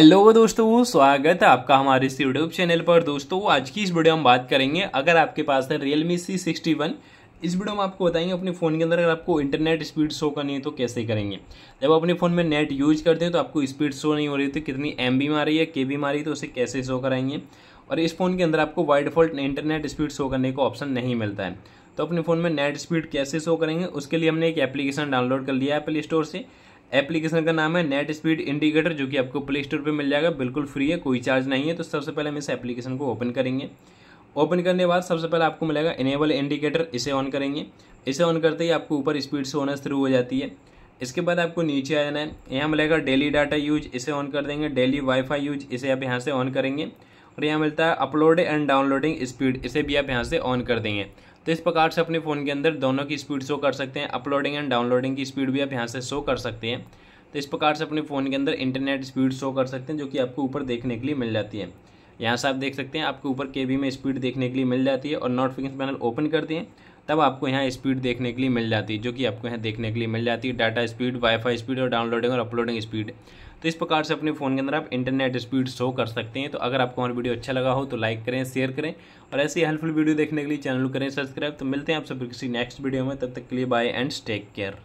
hello दोस्तों स्वागत है आपका हमारे इस यूट्यूब चैनल पर दोस्तों आज की इस वीडियो में बात करेंगे अगर आपके पास है Realme C sixty one इस वीडियो में आपको बताएंगे अपने फ़ोन के अंदर अगर आपको इंटरनेट स्पीड शो करनी है तो कैसे करेंगे जब अपने फ़ोन में नेट यूज करते हैं तो आपको स्पीड शो नहीं हो रही तो कितनी एम बी मारी रही है के बी मारी तो उसे कैसे शो कराएंगे और इस फ़ोन के अंदर आपको by default internet speed show करने का ऑप्शन नहीं मिलता है तो अपने फ़ोन में नेट स्पीड कैसे शो करेंगे उसके लिए हमने एक एप्लीकेशन डाउनलोड कर लिया है प्ले स्टोर से एप्लीकेशन का नाम है नेट स्पीड इंडिकेटर जो कि आपको प्ले स्टोर पर मिल जाएगा बिल्कुल फ्री है कोई चार्ज नहीं है तो सबसे पहले हम इस एप्लीकेशन को ओपन करेंगे ओपन करने के बाद सबसे पहले आपको मिलेगा इनेबल इंडिकेटर इसे ऑन करेंगे इसे ऑन करते ही आपको ऊपर स्पीड से होना शुरू हो जाती है इसके बाद आपको नीचे आ जाना है यहाँ मिलेगा डेली डाटा यूज इसे ऑन कर देंगे डेली वाईफाई यूज इसे आप यहाँ से ऑन करेंगे और यहाँ मिलता है अपलोड एंड डाउनलोडिंग स्पीड इसे भी आप यहाँ से ऑन कर देंगे तो इस प्रकार से अपने फ़ोन के अंदर दोनों की स्पीड शो कर सकते हैं अपलोडिंग एंड डाउनलोडिंग की स्पीड भी आप यहाँ से शो कर सकते हैं तो इस प्रकार से अपने फ़ोन के अंदर इंटरनेट स्पीड शो कर सकते हैं जो कि आपको ऊपर देखने के लिए मिल जाती है यहाँ से आप देख सकते हैं आपके ऊपर के में स्पीड देखने के लिए मिल जाती है और नोटिफिकेशन पैनल ओपन करते हैं तब आपको यहाँ स्पीड देखने के लिए मिल जाती है जो कि आपको यहाँ देखने के लिए मिल जाती है डाटा स्पीड वाईफाई स्पीड और डाउनलोडिंग और अपलोडिंग स्पीड तो इस प्रकार से अपने फ़ोन के अंदर आप इंटरनेट स्पीड शो कर सकते हैं तो अगर आपको हमारी वीडियो अच्छा लगा हो तो लाइक करें शेयर करें और ऐसी हेल्पफुल वीडियो देखने के लिए चैनल करें सब्सक्राइब तो मिलते हैं आप सब किसी नेक्स्ट वीडियो में तब तक के लिए बाय एंड टेक केयर